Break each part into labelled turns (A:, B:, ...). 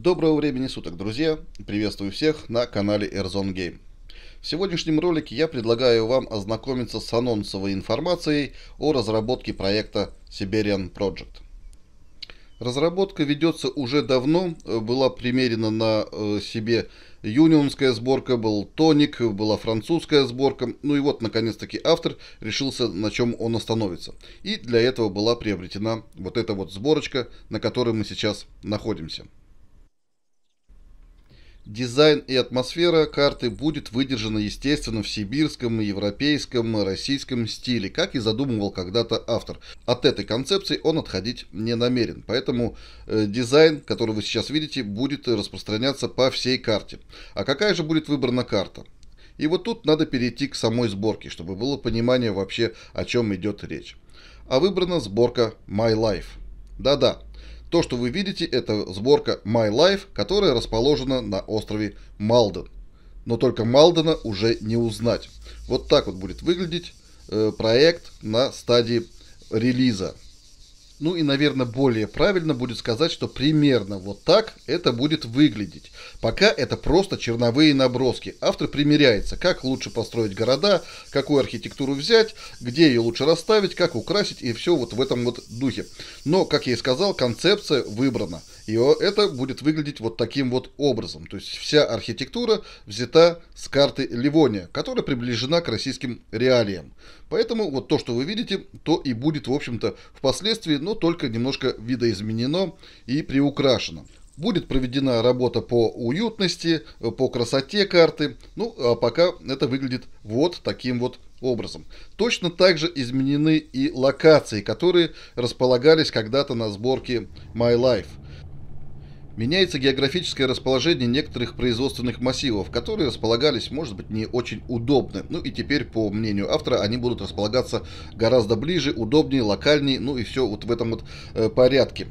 A: Доброго времени суток, друзья! Приветствую всех на канале Airzone Game. В сегодняшнем ролике я предлагаю вам ознакомиться с анонсовой информацией о разработке проекта Siberian Project. Разработка ведется уже давно, была примерена на э, себе юнионская сборка, был тоник, была французская сборка. Ну и вот, наконец-таки, автор решился, на чем он остановится. И для этого была приобретена вот эта вот сборочка, на которой мы сейчас находимся – Дизайн и атмосфера карты будет выдержана, естественно, в сибирском, европейском, российском стиле, как и задумывал когда-то автор. От этой концепции он отходить не намерен, поэтому э, дизайн, который вы сейчас видите, будет распространяться по всей карте. А какая же будет выбрана карта? И вот тут надо перейти к самой сборке, чтобы было понимание вообще, о чем идет речь. А выбрана сборка My Life. Да-да, то, что вы видите, это сборка My Life, которая расположена на острове Малден. Но только Малдена уже не узнать. Вот так вот будет выглядеть э, проект на стадии релиза. Ну и, наверное, более правильно будет сказать, что примерно вот так это будет выглядеть. Пока это просто черновые наброски. Автор примеряется, как лучше построить города, какую архитектуру взять, где ее лучше расставить, как украсить и все вот в этом вот духе. Но, как я и сказал, концепция выбрана. И это будет выглядеть вот таким вот образом. То есть вся архитектура взята с карты Ливония, которая приближена к российским реалиям. Поэтому вот то, что вы видите, то и будет, в общем-то, впоследствии, но только немножко видоизменено и приукрашено. Будет проведена работа по уютности, по красоте карты. Ну, а пока это выглядит вот таким вот образом. Точно так же изменены и локации, которые располагались когда-то на сборке My Life. Меняется географическое расположение некоторых производственных массивов, которые располагались, может быть, не очень удобно. Ну и теперь, по мнению автора, они будут располагаться гораздо ближе, удобнее, локальнее, ну и все вот в этом вот э, порядке.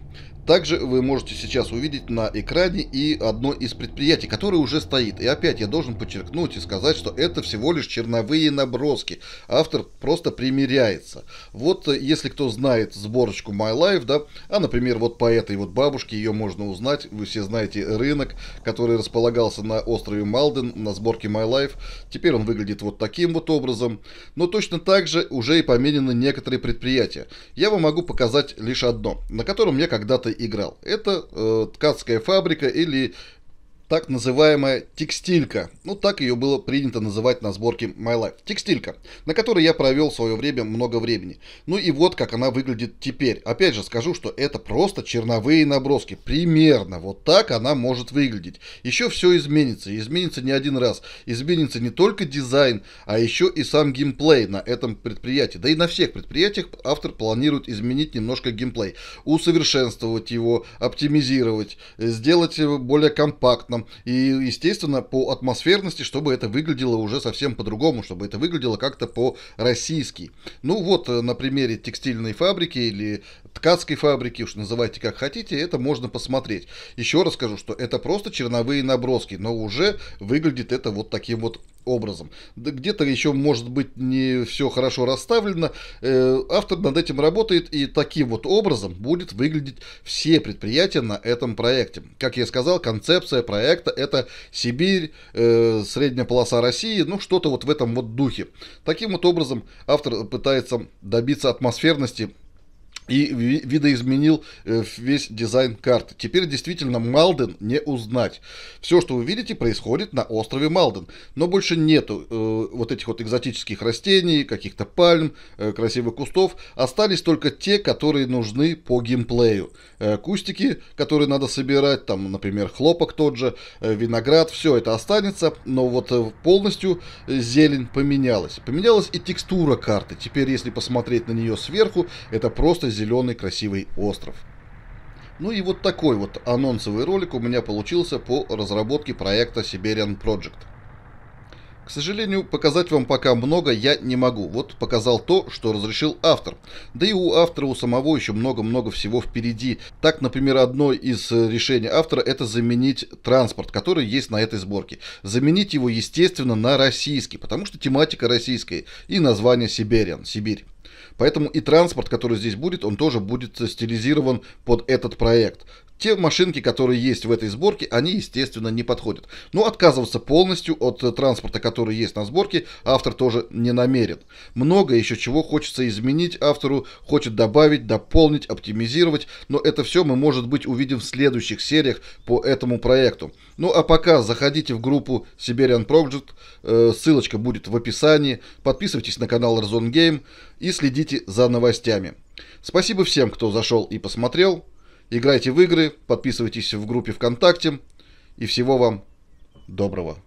A: Также вы можете сейчас увидеть на экране и одно из предприятий, которое уже стоит. И опять я должен подчеркнуть и сказать, что это всего лишь черновые наброски. Автор просто примеряется. Вот э, если кто знает сборочку My Life, да, а, например, вот по этой вот бабушке ее можно узнать. Вы все знаете рынок, который располагался на острове Малден на сборке My Life. Теперь он выглядит вот таким вот образом. Но точно так же уже и поменены некоторые предприятия. Я вам могу показать лишь одно, на котором я когда-то играл. Это э, ткацкая фабрика или так называемая текстилька. Ну, так ее было принято называть на сборке My Life. Текстилька, на которой я провел в свое время много времени. Ну и вот как она выглядит теперь. Опять же скажу, что это просто черновые наброски. Примерно вот так она может выглядеть. Еще все изменится. Изменится не один раз. Изменится не только дизайн, а еще и сам геймплей на этом предприятии. Да и на всех предприятиях автор планирует изменить немножко геймплей. Усовершенствовать его, оптимизировать, сделать его более компактным рядом. И, естественно, по атмосферности, чтобы это выглядело уже совсем по-другому, чтобы это выглядело как-то по-российски. Ну вот, э, на примере текстильной фабрики или ткацкой фабрики, уж называйте как хотите, это можно посмотреть. Еще раз скажу, что это просто черновые наброски, но уже выглядит это вот таким вот образом. Да где-то еще, может быть, не все хорошо расставлено. Э, автор над этим работает, и таким вот образом будет выглядеть все предприятия на этом проекте. Как я сказал, концепция проекта это Сибирь, э, средняя полоса России, ну что-то вот в этом вот духе. Таким вот образом автор пытается добиться атмосферности и видоизменил э, весь дизайн карты. Теперь действительно Малден не узнать. Все, что вы видите, происходит на острове Малден. Но больше нету э, вот этих вот экзотических растений, каких-то пальм, э, красивых кустов. Остались только те, которые нужны по геймплею. Э, кустики, которые надо собирать, там, например, хлопок тот же, э, виноград, все это останется. Но вот э, полностью зелень поменялась. Поменялась и текстура карты. Теперь, если посмотреть на нее сверху, это просто зеленый красивый остров. Ну и вот такой вот анонсовый ролик у меня получился по разработке проекта Siberian Project. К сожалению, показать вам пока много я не могу. Вот показал то, что разрешил автор. Да и у автора у самого еще много-много всего впереди. Так, например, одно из э, решений автора это заменить транспорт, который есть на этой сборке. Заменить его, естественно, на российский, потому что тематика российская и название Сибириан, Сибирь. Поэтому и транспорт, который здесь будет, он тоже будет стилизирован под этот проект те машинки, которые есть в этой сборке, они, естественно, не подходят. Но отказываться полностью от э, транспорта, который есть на сборке, автор тоже не намерен. Много еще чего хочется изменить автору, хочет добавить, дополнить, оптимизировать, но это все мы, может быть, увидим в следующих сериях по этому проекту. Ну а пока заходите в группу Siberian Project, э, ссылочка будет в описании, подписывайтесь на канал Razon Game и следите за новостями. Спасибо всем, кто зашел и посмотрел. Играйте в игры, подписывайтесь в группе ВКонтакте и всего вам доброго.